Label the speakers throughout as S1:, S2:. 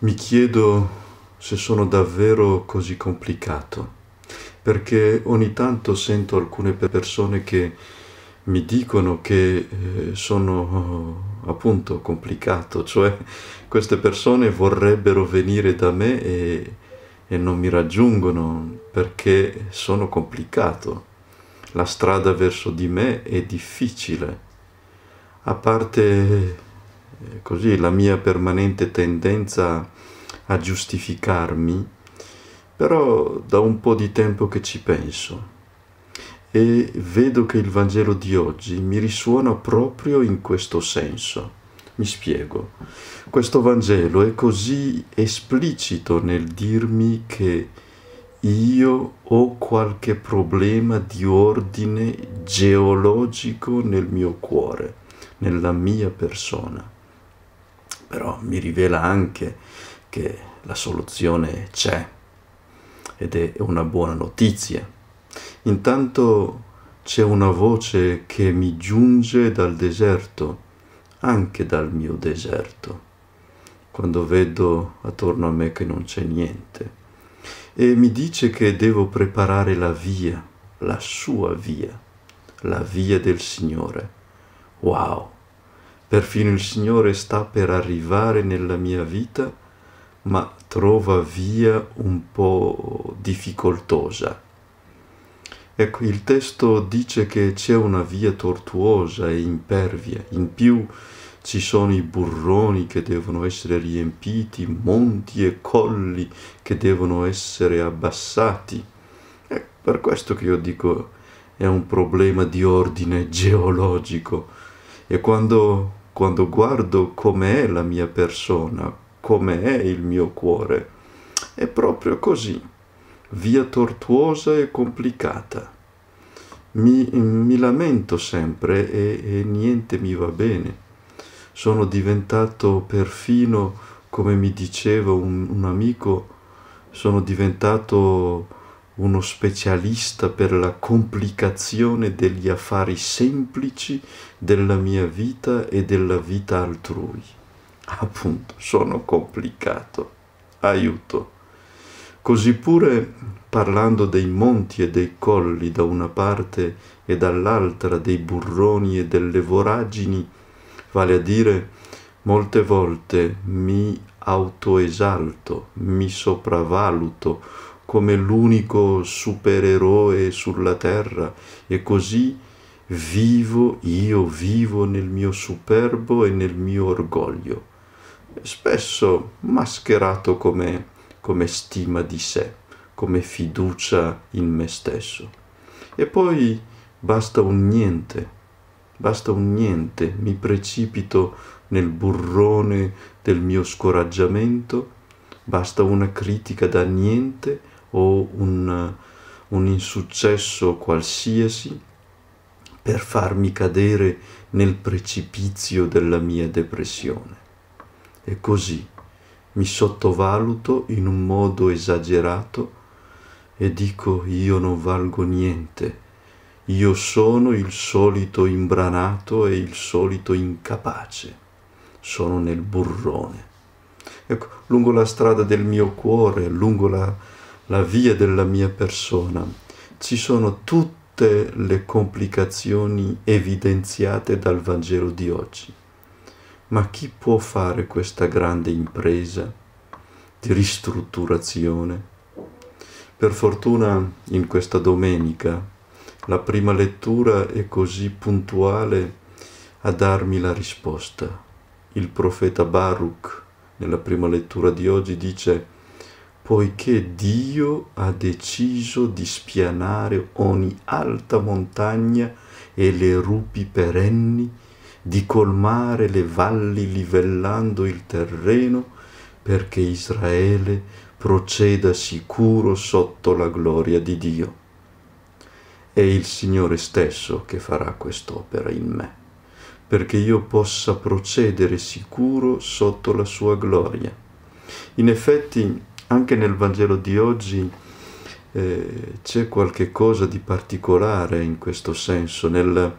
S1: Mi chiedo se sono davvero così complicato, perché ogni tanto sento alcune persone che mi dicono che eh, sono eh, appunto complicato, cioè queste persone vorrebbero venire da me e, e non mi raggiungono perché sono complicato. La strada verso di me è difficile, a parte eh, così la mia permanente tendenza a giustificarmi, però da un po' di tempo che ci penso e vedo che il Vangelo di oggi mi risuona proprio in questo senso. Mi spiego. Questo Vangelo è così esplicito nel dirmi che io ho qualche problema di ordine geologico nel mio cuore, nella mia persona però mi rivela anche che la soluzione c'è ed è una buona notizia. Intanto c'è una voce che mi giunge dal deserto, anche dal mio deserto, quando vedo attorno a me che non c'è niente, e mi dice che devo preparare la via, la sua via, la via del Signore. Wow! Perfino il Signore sta per arrivare nella mia vita, ma trova via un po' difficoltosa. Ecco, il testo dice che c'è una via tortuosa e impervia, in più ci sono i burroni che devono essere riempiti, monti e colli che devono essere abbassati. È per questo che io dico è un problema di ordine geologico. E quando quando guardo com'è la mia persona, com'è il mio cuore. È proprio così, via tortuosa e complicata. Mi, mi lamento sempre e, e niente mi va bene. Sono diventato perfino, come mi diceva un, un amico, sono diventato uno specialista per la complicazione degli affari semplici della mia vita e della vita altrui. Appunto, sono complicato. Aiuto. Così pure parlando dei monti e dei colli da una parte e dall'altra, dei burroni e delle voragini, vale a dire molte volte mi autoesalto, mi sopravvaluto, come l'unico supereroe sulla terra e così vivo, io vivo nel mio superbo e nel mio orgoglio, spesso mascherato come, come stima di sé, come fiducia in me stesso. E poi basta un niente, basta un niente, mi precipito nel burrone del mio scoraggiamento, basta una critica da niente, o un, un insuccesso qualsiasi per farmi cadere nel precipizio della mia depressione. E così mi sottovaluto in un modo esagerato e dico io non valgo niente, io sono il solito imbranato e il solito incapace, sono nel burrone. Ecco, lungo la strada del mio cuore, lungo la, la via della mia persona. Ci sono tutte le complicazioni evidenziate dal Vangelo di oggi. Ma chi può fare questa grande impresa di ristrutturazione? Per fortuna in questa domenica la prima lettura è così puntuale a darmi la risposta. Il profeta Baruch nella prima lettura di oggi dice poiché Dio ha deciso di spianare ogni alta montagna e le rupi perenni, di colmare le valli livellando il terreno, perché Israele proceda sicuro sotto la gloria di Dio. È il Signore stesso che farà quest'opera in me, perché io possa procedere sicuro sotto la sua gloria. In effetti anche nel Vangelo di oggi eh, c'è qualche cosa di particolare in questo senso, nel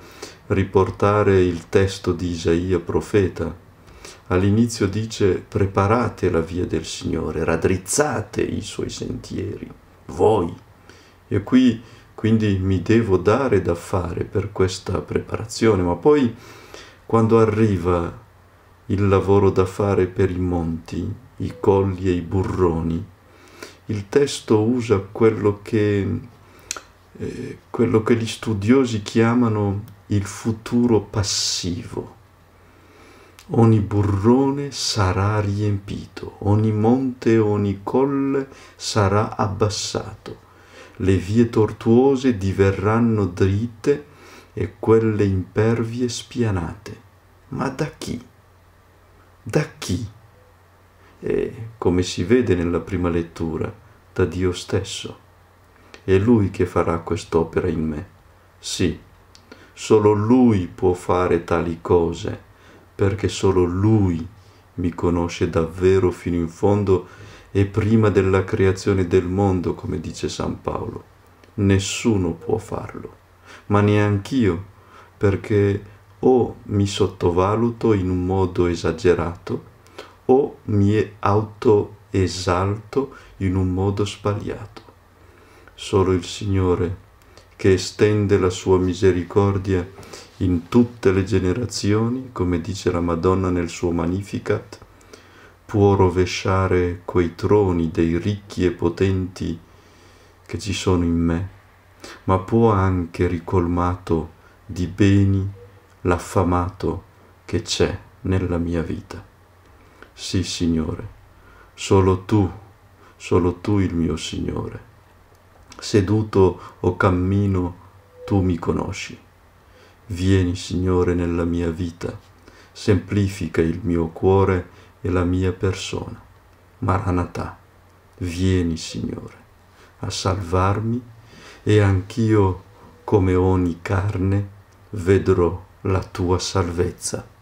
S1: riportare il testo di Isaia profeta. All'inizio dice preparate la via del Signore, raddrizzate i suoi sentieri, voi. E qui quindi mi devo dare da fare per questa preparazione, ma poi quando arriva il lavoro da fare per i monti, i colli e i burroni. Il testo usa quello che, eh, quello che gli studiosi chiamano il futuro passivo. Ogni burrone sarà riempito, ogni monte e ogni colle sarà abbassato, le vie tortuose diverranno dritte e quelle impervie spianate. Ma da chi? Da chi? e, come si vede nella prima lettura, da Dio stesso. È Lui che farà quest'opera in me. Sì, solo Lui può fare tali cose, perché solo Lui mi conosce davvero fino in fondo e prima della creazione del mondo, come dice San Paolo. Nessuno può farlo, ma neanch'io, perché o mi sottovaluto in un modo esagerato, o mi autoesalto in un modo sbagliato. Solo il Signore, che estende la sua misericordia in tutte le generazioni, come dice la Madonna nel suo Magnificat, può rovesciare quei troni dei ricchi e potenti che ci sono in me, ma può anche ricolmato di beni l'affamato che c'è nella mia vita. Sì, Signore, solo tu, solo tu il mio Signore. Seduto o cammino, tu mi conosci. Vieni, Signore, nella mia vita, semplifica il mio cuore e la mia persona. Maranatà, vieni, Signore, a salvarmi e anch'io, come ogni carne, vedrò la tua salvezza.